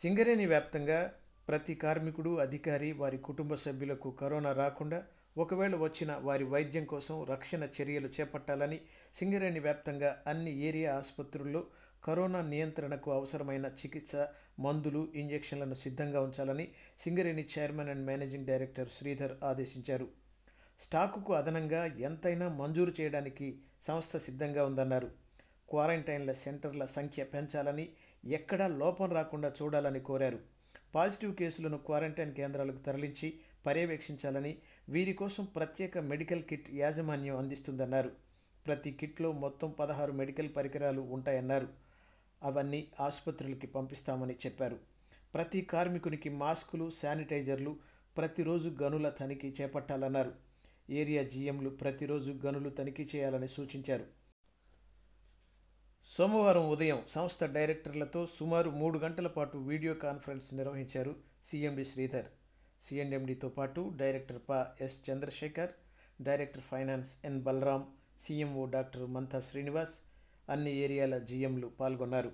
సింగరేణి వ్యాప్తంగా ప్రతి కార్మికుడు అధికారి వారి కుటుంబ సభ్యులకు కరోనా రాకుండా ఒకవేళ వచ్చిన వారి వైద్యం కోసం రక్షణ చర్యలు చేపట్టాలని సింగరేణి వ్యాప్తంగా అన్ని ఏరియా ఆసుపత్రుల్లో కరోనా నియంత్రణకు అవసరమైన చికిత్స మందులు ఇంజెక్షన్లను సిద్ధంగా ఉంచాలని Singareni chairman and managing director Sridhar ఆదేశించారు స్టాకుకు అదనంగా ఎంతైనా మంజూరు చేయడానికి సంస్థ సిద్ధంగా ఉందన్నారు క్వారంటైన్ల సెంటర్ల సంఖ్య పెంచాలని ఎక్కడా లోపం రాకుండా చూడాలని కోరారు పాజిటివ్ కేసులను క్వారంటైన్ కేంద్రాలకు తరలించి పర్యవేక్షించాలని వీరి కోసం ప్రత్యేక మెడికల్ కిట్ యాజమాన్యం అందిస్తుందన్నారు ప్రతి కిట్లో మొత్తం పదహారు మెడికల్ పరికరాలు ఉంటాయన్నారు అవన్నీ ఆసుపత్రులకి పంపిస్తామని చెప్పారు ప్రతి కార్మికునికి మాస్కులు శానిటైజర్లు ప్రతిరోజు గనుల తనిఖీ చేపట్టాలన్నారు ఏరియా జీఎంలు ప్రతిరోజు గనులు తనిఖీ చేయాలని సూచించారు సోమవారం ఉదయం సంస్థ డైరెక్టర్లతో సుమారు మూడు గంటల పాటు వీడియో కాన్ఫరెన్స్ నిర్వహించారు సిఎండి శ్రీధర్ సీఎండిఎండితో పాటు డైరెక్టర్ పా S Chandrasekhar director finance N Balaram CMO doctor Mantha Srinivas అన్ని ఏరియాల జీఎంలు పాల్గొన్నారు